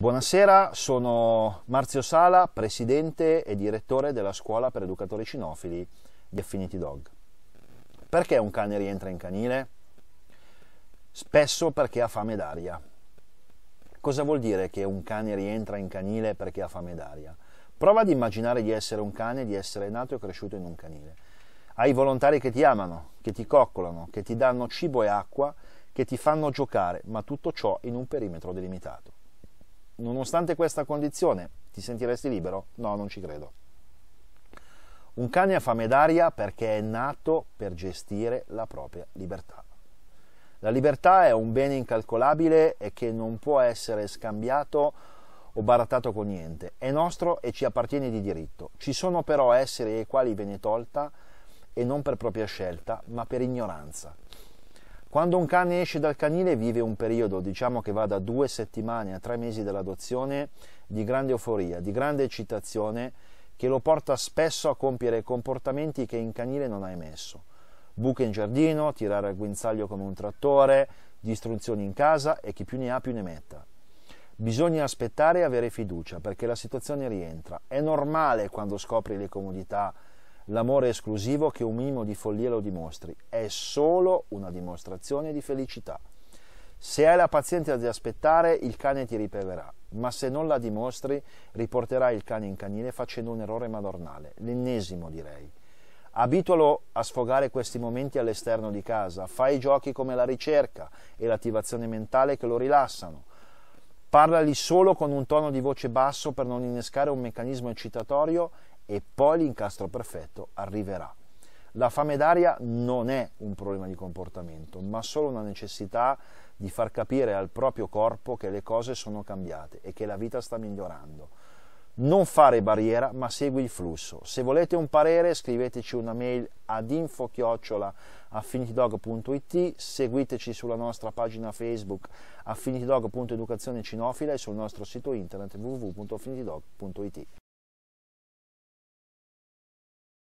Buonasera, sono Marzio Sala, presidente e direttore della scuola per educatori cinofili di Affinity Dog. Perché un cane rientra in canile? Spesso perché ha fame d'aria. Cosa vuol dire che un cane rientra in canile perché ha fame d'aria? Prova ad immaginare di essere un cane, di essere nato e cresciuto in un canile. Hai volontari che ti amano, che ti coccolano, che ti danno cibo e acqua, che ti fanno giocare, ma tutto ciò in un perimetro delimitato nonostante questa condizione, ti sentiresti libero? No, non ci credo. Un cane ha fame d'aria perché è nato per gestire la propria libertà. La libertà è un bene incalcolabile e che non può essere scambiato o barattato con niente. È nostro e ci appartiene di diritto. Ci sono però esseri ai quali viene tolta e non per propria scelta, ma per ignoranza. Quando un cane esce dal canile vive un periodo, diciamo che va da due settimane a tre mesi dall'adozione, di grande euforia, di grande eccitazione, che lo porta spesso a compiere comportamenti che in canile non ha emesso. Buche in giardino, tirare al guinzaglio come un trattore, distruzioni in casa e chi più ne ha più ne metta. Bisogna aspettare e avere fiducia perché la situazione rientra. È normale quando scopri le comodità L'amore esclusivo che un minimo di follia lo dimostri è solo una dimostrazione di felicità. Se hai la pazienza di aspettare, il cane ti ripeverà, ma se non la dimostri, riporterai il cane in canile facendo un errore madornale, l'ennesimo direi. Abitualo a sfogare questi momenti all'esterno di casa, fai giochi come la ricerca e l'attivazione mentale che lo rilassano. Parlali solo con un tono di voce basso per non innescare un meccanismo eccitatorio e poi l'incastro perfetto arriverà. La fame d'aria non è un problema di comportamento, ma solo una necessità di far capire al proprio corpo che le cose sono cambiate e che la vita sta migliorando. Non fare barriera, ma segui il flusso. Se volete un parere, scriveteci una mail ad info-affinitydog.it, seguiteci sulla nostra pagina Facebook affinitydog.educazione cinofila e sul nostro sito internet www.affinitydog.it.